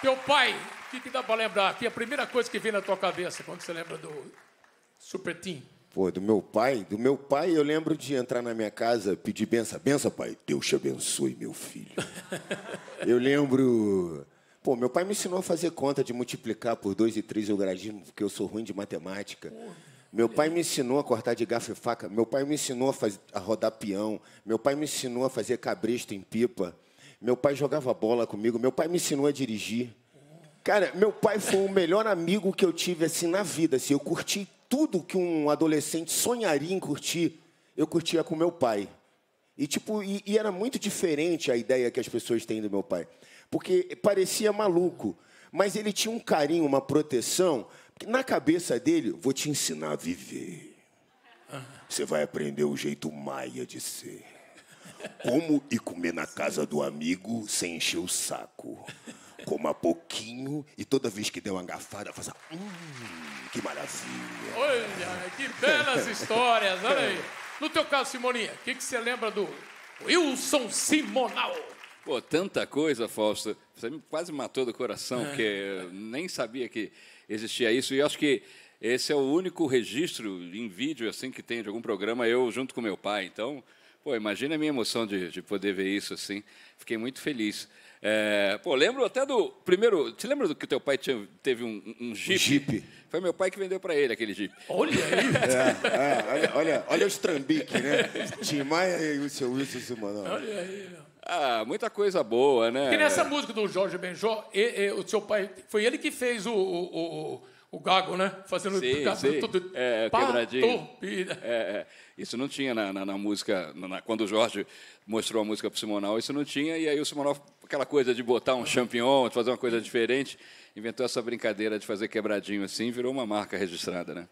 Teu pai, o que, que dá para lembrar? Que é a primeira coisa que vem na tua cabeça quando você lembra do Super Team. Pô, do meu pai, do meu pai eu lembro de entrar na minha casa, pedir benção, benção pai, Deus te abençoe meu filho. eu lembro, pô, meu pai me ensinou a fazer conta de multiplicar por dois e três logaritmo, porque eu sou ruim de matemática. Porra. Meu pai me ensinou a cortar de garfo e faca. Meu pai me ensinou a, fazer, a rodar peão. Meu pai me ensinou a fazer cabresto em pipa. Meu pai jogava bola comigo, meu pai me ensinou a dirigir. Cara, meu pai foi o melhor amigo que eu tive assim na vida. Assim, eu curti tudo que um adolescente sonharia em curtir, eu curtia com meu pai. E tipo, e, e era muito diferente a ideia que as pessoas têm do meu pai, porque parecia maluco, mas ele tinha um carinho, uma proteção. Que na cabeça dele, vou te ensinar a viver. Você vai aprender o jeito maia de ser. Como e comer na casa do amigo sem encher o saco. Coma pouquinho e toda vez que der uma garfada, faça. Hum, que maravilha! Olha, que belas histórias, olha aí. No teu caso, Simoninha, o que, que você lembra do Wilson Simonal? Pô, tanta coisa, Fausto. Você me quase matou do coração, porque nem sabia que existia isso. E acho que esse é o único registro em vídeo assim que tem de algum programa eu junto com meu pai. Então, Pô, imagina a minha emoção de, de poder ver isso assim. Fiquei muito feliz. É, pô, lembro até do primeiro. Te lembra do que teu pai tinha, teve um, um Jeep? Um Jeep. Foi meu pai que vendeu para ele aquele Jeep. Olha aí! é, é, olha, olha, olha os trambiques, né? Tim Maia e o seu Wilson Simonão. Olha aí, meu. Ah, muita coisa boa, né? Porque nessa música do Jorge Benjó, o seu pai. Foi ele que fez o, o, o o gago, né? Fazendo sim, gago, sim. Todo é, é quebradinho. É, é. Isso não tinha na, na, na música. Na, quando o Jorge mostrou a música para o Simonal, isso não tinha. E aí o Simonal, aquela coisa de botar um champignon, de fazer uma coisa diferente, inventou essa brincadeira de fazer quebradinho assim, virou uma marca registrada, né?